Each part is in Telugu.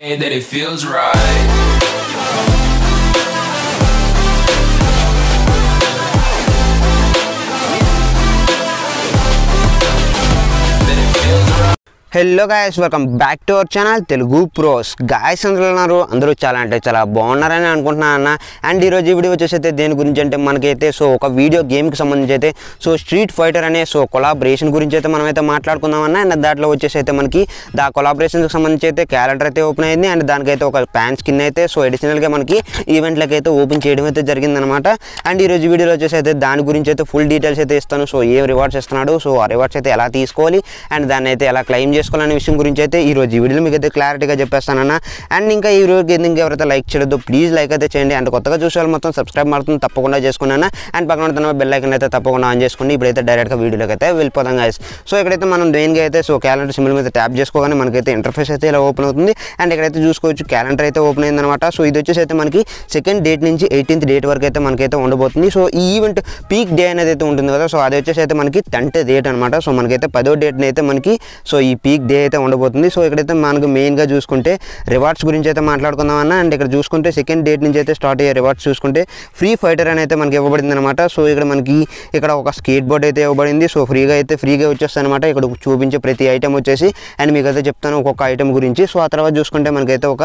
that it feels right. Hello guys welcome back to our channel Telugu pros guys అందరూ ఉన్నారు అందరూ చాలా అంటే చాలా బాగున్నారని అనుకుంటున్నాను అన్న అండ్ ఈరోజు వీడియో వచ్చేసి అయితే దేని గురించి అంటే మనకైతే సో ఒక వీడియో గేమ్కి సంబంధించి అయితే సో స్ట్రీట్ ఫైటర్ అనే సో కొలాబరేషన్ గురించి అయితే మనమైతే మాట్లాడుకుందామన్నా అండ్ దాంట్లో వచ్చేసి అయితే మనకి దా కొలాబరేషన్కి సంబంధించి అయితే క్యాలెండర్ అయితే ఓపెన్ అయింది అండ్ దానికైతే ఒక ప్యాన్ స్కిన్ అయితే సో అడిషనల్గా మనకి ఈవెంట్లకి అయితే ఓపెన్ చేయడం అయితే అనమాట అండ్ ఈరోజు వీడియోలో వచ్చేసి అయితే దాని గురించి అయితే ఫుల్ డీటెయిల్స్ అయితే ఇస్తాను సో ఏ రివార్డ్స్ ఇస్తున్నాడు సో ఆ రివార్డ్స్ అయితే ఎలా తీసుకోవాలి అండ్ దాన్ని అయితే ఎలా క్లెయిమ్ చేస్తాను చేసుకోవాలనే విషయం గురించి అయితే ఈరోజు ఈ వీడియోలో మీకు అయితే క్లారిటీగా చెప్పేస్తానన్న అండ్ ఇంకా ఈ వీడియోకి ఎవరైతే లైక్ చేయలేదు ప్లీజ్ లైక్ అయితే చేయండి అండ్ కొత్తగా చూసే మొత్తం సబ్స్క్రైబ్ మాత్రం తప్పకుండా చేసుకున్నాను అండ్ పక్కన తన బెల్ ఐకన్ అయితే తప్పకుండా ఆన్ చేసుకుని ఇప్పుడైతే డైరెక్ట్గా వీడియోలోకి అయితే వెళ్ళిపోతాం గాయస్ సో ఇక్కడైతే మనం మెయిన్గా అయితే సో క్యాలెండర్ సింబల్ మీద ట్యాప్ చేసుకోగానే మనకైతే ఇంటర్ఫేస్ అయితే ఇలా ఓపెన్ అవుతుంది అండ్ ఇక్కడైతే చూసుకోవచ్చు క్యాలెండర్ అయితే ఓపెన్ అయిందనమాట సో ఇది వచ్చేసి అయితే మనకి సెకండ్ డేట్ నుంచి ఎయిటీన్త్ డేట్ వరకు అయితే మనకైతే ఉండబోతుంది సో ఈ ఈవెంట్ పీక్ డే అనేది అయితే ఉంటుంది కదా సో అది వచ్చేసి అయితే మనకి టెన్త్ డేట్ అనమాట సో మనకైతే పదో డేట్ని అయితే మనకి సో ఈ పీక్ డే అయితే ఉండబోతుంది సో ఇక్కడైతే మనకు మెయిన్గా చూసుకుంటే రివార్డ్స్ గురించి అయితే మాట్లాడుకుందాం అన్న అండ్ ఇక్కడ చూసుకుంటే సెకండ్ డేట్ నుంచి అయితే స్టార్ట్ అయ్యే రివార్డ్స్ చూసుకుంటే ఫ్రీ ఫైటర్ అని అయితే మనకి ఇవ్వబడింది అనమాట సో ఇక్కడ మనకి ఇక్కడ ఒక స్కేట్ బోర్డ్ అయితే ఇవ్వబడింది సో ఫ్రీగా అయితే ఫ్రీగా వచ్చేస్తాయి అనమాట ఇక్కడ చూపించే ప్రతి ఐటమ్ వచ్చేసి అండ్ మీకు అయితే చెప్తాను ఒక్కొక్క ఐటెం గురించి సో ఆ తర్వాత చూసుకుంటే మనకైతే ఒక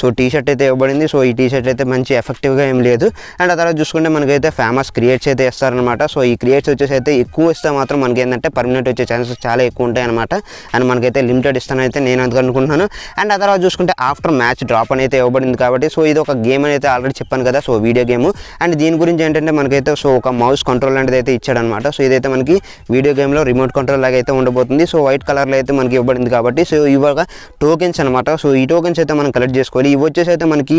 సో టీ షర్ట్ అయితే ఇవ్వబడింది సో ఈ టీ షర్ట్ అయితే మంచి ఎఫెక్టివ్గా ఏం లేదు అండ్ ఆ తర్వాత చూసుకుంటే మనకైతే ఫేమస్ క్రియేట్స్ అయితే ఇస్తారనమాట సో ఈ క్రియేట్స్ వచ్చేసి అయితే ఎక్కువ ఇస్తే మాత్రం మనకి ఏంటంటే పర్మనెంట్ వచ్చే ఛాన్సెస్ చాలా ఎక్కువ ఉంటాయి అనమాట అండ్ మనకి నాకైతే లిమిటెడ్ ఇస్తానైతే నేను అనుకుంటున్నాను అండ్ ఆ తర్వాత చూసుకుంటే ఆఫ్టర్ మ్యాచ్ డ్రాప్ అయితే ఇవ్వబడింది కాబట్టి సో ఇది ఒక గేమ్ అయితే ఆల్రెడీ చెప్పాను కదా సో వీడియో గేమ్ అండ్ దీని గురించి ఏంటంటే మనకైతే సో ఒక మౌస్ కంట్రోల్ లాంటిది అయితే ఇచ్చాడనమాట సో ఇదైతే మనకి వీడియో గేమ్లో రిమోట్ కంట్రోల్ లాగా అయితే ఉండబోతుంది సో వైట్ కలర్లో అయితే మనకి ఇవ్వబడింది కాబట్టి సో ఇవాళ టోకెన్స్ అనమాట సో ఈ టోకెన్స్ అయితే మనం కలెక్ట్ చేసుకోవాలి ఇవి వచ్చేసి అయితే మనకి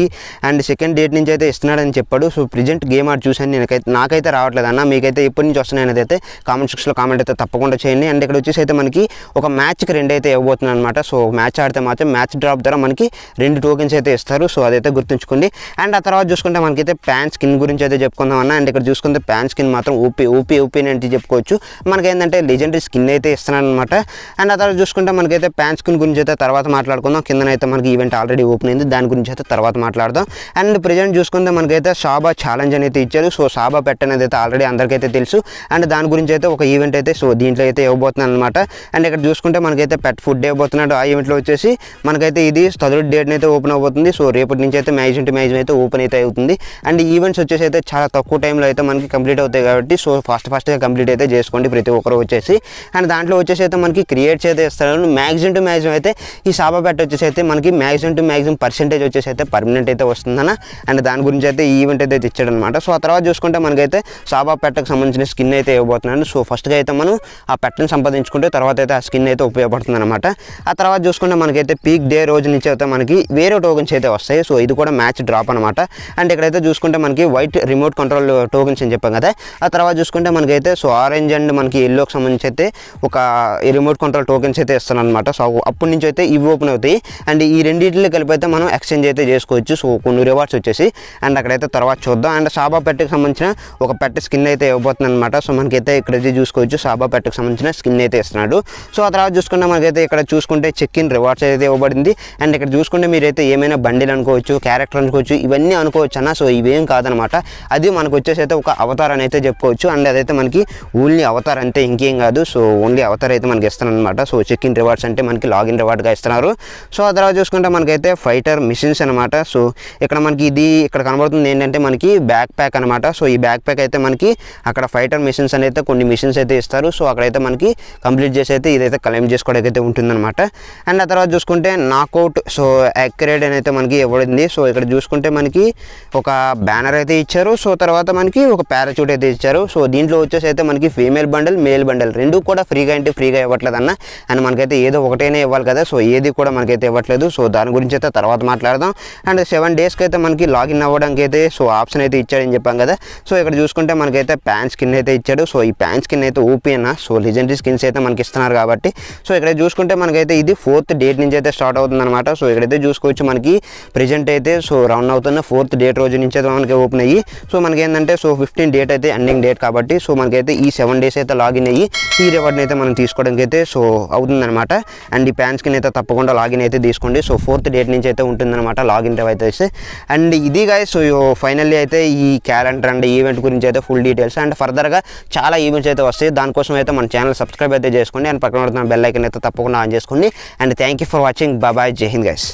అండ్ సెకండ్ డేట్ నుంచి అయితే ఇస్తున్నాడని చెప్పాడు సో ప్రిజెంట్ గేమ్ ఆడ చూశాను నేనైతే నాకైతే రావట్లేదు అన్న మీకైతే ఎప్పటి నుంచి వస్తున్నాయి అనేది అయితే కామెంట్ సెక్షన్లో కామెంట్ అయితే తప్పకుండా చేయండి అండ్ ఇక్కడ వచ్చేసి అయితే మనకి ఒక మ్యాచ్కి రెండు అయితే ఇవ్వబోతున్నాను అనమాట సో మ్యాచ్ ఆడితే మాత్రం మ్యాచ్ డ్రాప్ ద్వారా మనకి రెండు టోకెన్స్ అయితే ఇస్తారు సో అదైతే గుర్తుంచుకోండి అండ్ ఆ తర్వాత చూసుకుంటే మనకైతే ప్యాన్ స్కిన్ గురించి అయితే చెప్పుకుందాం అన్న అండ్ ఇక్కడ చూసుకుంటే ప్యాన్ స్కిన్ మాత్రం ఓపీ ఓపీ ఓపీ అంటే చెప్పుకోవచ్చు మనకేంటంటే లెజెండరీ స్కిన్ అయితే ఇస్తున్నాను అనమాట అండ్ ఆ తర్వాత చూసుకుంటే మనకైతే ప్యాన్ స్కిన్ గురించి అయితే తర్వాత మాట్లాడుకుందాం కిందనైతే మనకి ఈవెంట్ ఆల్రెడీ ఓపెన్ అయింది దాని గురించి అయితే తర్వాత మాట్లాడదాం అండ్ ప్రజెంట్ చూసుకుంటే మనకైతే షాబా ఛాలెంజ్ అనేది ఇచ్చారు సో షాబా పెట్టన్ అయితే ఆల్రెడీ అందరికైతే తెలుసు అండ్ దాని గురించి అయితే ఒక ఈవెంట్ అయితే సో దీంట్లో అయితే ఇవ్వబోతున్నాను అనమాట అండ్ ఇక్కడ చూసుకుంటే మనకైతే పెట్ ఫుడ్ డే పోతున్నాడు ఆ ఈవెంట్లో వచ్చేసి మనకైతే ఇది థర్డ్ డేట్ అయితే ఓపెన్ అవబోతుంది సో రేపటి నుంచి అయితే మ్యాగ్జిన్ టు మ్యాజింగ్ అయితే ఓపెన్ అయితే అవుతుంది అండ్ ఈవెంట్స్ వచ్చేసి అయితే చాలా తక్కువ టైంలో అయితే మనకి కంప్లీట్ అవుతాయి కాబట్టి సో ఫాస్ట్ ఫాస్ట్గా కంప్లీట్ అయితే చేసుకోండి ప్రతి ఒక్కరు వచ్చేసి అండ్ దాంట్లో వచ్చేసి అయితే మనకి క్రియేట్స్ అయితే ఇస్తారు మ్యాగ్జిన్ టు మ్యాక్సిమం అయితే ఈ సాబా పెట్ వచ్చేసి అయితే మనకి మ్యాక్సిమం టు మ్యాక్సిమం పర్సెంటేజ్ వచ్చేసి అయితే పర్మనెంట్ అయితే వస్తుందన్న అండ్ దాని గురించి అయితే ఈ ఈవెంట్ అయితే తెచ్చాడు అనమాట సో ఆ తర్వాత చూసుకుంటే మనకైతే సాబా పెట్టకు సంబంధించిన స్కిన్ అయితే ఇవ్వబోతున్నాను సో ఫస్ట్గా అయితే మనం ఆ పెట్టను సంపాదించుకుంటే తర్వాత అయితే ఆ స్కిన్ అయితే ఉపయోగపడుతుంది వస్తుంది అనమాట ఆ తర్వాత చూసుకుంటే మనకైతే పీక్ డే రోజు నుంచి అయితే మనకి వేరే టోకెన్స్ అయితే వస్తాయి సో ఇది కూడా మ్యాచ్ డ్రాప్ అనమాట అండ్ ఇక్కడైతే చూసుకుంటే మనకి వైట్ రిమోట్ కంట్రోల్ టోకెన్స్ అని చెప్పాం కదా ఆ తర్వాత చూసుకుంటే మనకైతే సో ఆరెంజ్ అండ్ మనకి ఎల్లోకి సంబంధించి అయితే ఒక రిమోట్ కంట్రోల్ టోకెన్స్ అయితే ఇస్తానమాట సో అప్పటి నుంచి అయితే ఇవి ఓపెన్ అవుతాయి అండ్ ఈ రెండింటిలో కలిపి అయితే మనం ఎక్స్చేంజ్ అయితే చేసుకోవచ్చు సో కొన్ని రివార్డ్స్ వచ్చేసి అండ్ అక్కడైతే తర్వాత చూద్దాం అండ్ సాబా పెట్టకి సంబంధించిన ఒక పెట్ట స్కిన్ అయితే ఇవ్వబోతుంది అనమాట సో మనకైతే ఇక్కడ చూసుకోవచ్చు సాబా పెట్టకి సంబంధించిన స్కిన్ అయితే ఇస్తున్నాడు సో ఆ తర్వాత చూసుకుంటే మనకి మనకైతే ఇక్కడ చూసుకుంటే చెక్ ఇన్ రివార్డ్స్ అయితే ఇవ్వబడింది అండ్ ఇక్కడ చూసుకుంటే మీరైతే ఏమైనా బండిలు అనుకోవచ్చు క్యారెక్టర్ అనుకోవచ్చు ఇవన్నీ అనుకోవచ్చు అన్న సో ఇవేం కాదనమాట అది మనకు వచ్చేసి అయితే ఒక అని అయితే చెప్పుకోవచ్చు అండ్ అదైతే మనకి ఓన్లీ అవతార్ అంటే ఇంకేం కాదు సో ఓన్లీ అవతార్ అయితే మనకి ఇస్తారనమాట సో చెక్ ఇన్ రివార్డ్స్ అంటే మనకి లాగిన్ రివార్డ్గా ఇస్తున్నారు సో ఆ తర్వాత చూసుకుంటే మనకైతే ఫైటర్ మిషన్స్ అనమాట సో ఇక్కడ మనకి ఇది ఇక్కడ కనబడుతుంది ఏంటంటే మనకి బ్యాక్ ప్యాక్ అనమాట సో ఈ బ్యాక్ ప్యాక్ అయితే మనకి అక్కడ ఫైటర్ మిషన్స్ అనేది కొన్ని మిషన్స్ అయితే ఇస్తారు సో అక్కడైతే మనకి కంప్లీట్ చేసి అయితే ఇదైతే క్లెయిమ్ చేసుకోవడానికి అయితే ఉంటుందన్నమాట అండ్ ఆ తర్వాత చూసుకుంటే నాకౌట్ సో యాక్యురేట్ అని అయితే మనకి ఇవ్వడింది సో ఇక్కడ చూసుకుంటే మనకి ఒక బ్యానర్ అయితే ఇచ్చారు సో తర్వాత మనకి ఒక పారాచూట్ అయితే ఇచ్చారు సో దీంట్లో వచ్చేసి అయితే మనకి ఫీమేల్ బండల్ మేల్ బండల్ రెండు కూడా ఫ్రీగా అంటే ఫ్రీగా ఇవ్వట్లేదు అన్న అండ్ మనకైతే ఏదో ఒకటైనా ఇవ్వాలి కదా సో ఏది కూడా మనకైతే ఇవ్వట్లేదు సో దాని గురించి అయితే తర్వాత మాట్లాడదాం అండ్ సెవెన్ డేస్కి అయితే మనకి లాగిన్ అవ్వడానికి అయితే సో ఆప్షన్ అయితే ఇచ్చాడని చెప్పాం కదా సో ఇక్కడ చూసుకుంటే మనకైతే ప్యాన్ స్కిన్ అయితే ఇచ్చాడు సో ఈ ప్యాన్ స్కిన్ అయితే ఓపీ అన్న సో లెజెండరీ స్కిన్స్ అయితే మనకి ఇస్తున్నారు కాబట్టి సో ఇక్కడ చూసుకుంటే మనకైతే ఇది ఫోర్త్ డేట్ నుంచి అయితే స్టార్ట్ అవుతుంది అనమాట సో ఇక్కడైతే చూసుకోవచ్చు మనకి ప్రజెంట్ అయితే సో రౌండ్ అవుతున్న ఫోర్త్ డేట్ రోజు నుంచి అయితే మనకి ఓపెన్ అయ్యి సో మనకి ఏంటంటే సో ఫిఫ్టీన్ డేట్ అయితే ఎండింగ్ డేట్ కాబట్టి సో మనకైతే ఈ సెవెన్ డేస్ అయితే లాగిన్ అయ్యి ఈ రివార్డ్ని అయితే మనం తీసుకోవడానికి అయితే సో అవుతుందన్నమాట అండ్ ఈ ప్యాన్స్కి అయితే తప్పకుండా లాగిన్ అయితే తీసుకోండి సో ఫోర్త్ డేట్ నుంచి అయితే ఉంటుందన్నమాట లాగిన్ రివ్ అయితే అండ్ ఇది కాదు సో ఫైనల్లీ అయితే ఈ క్యాలెండర్ అండ్ ఈవెంట్ గురించి అయితే ఫుల్ డీటెయిల్స్ అండ్ ఫర్దర్గా చాలా ఈవెంట్స్ అయితే వస్తాయి దానికోసం అయితే మన ఛానల్ సబ్స్క్రైబ్ అయితే చేసుకోండి అండ్ పక్కన పడుతున్న బెల్ ఐకన్ అయితే తప్పకుండా ఆన్ చేసుకోండి అండ్ థ్యాంక్ ఫర్ వాచింగ్ బాబాయ్ జై హింద్ గైస్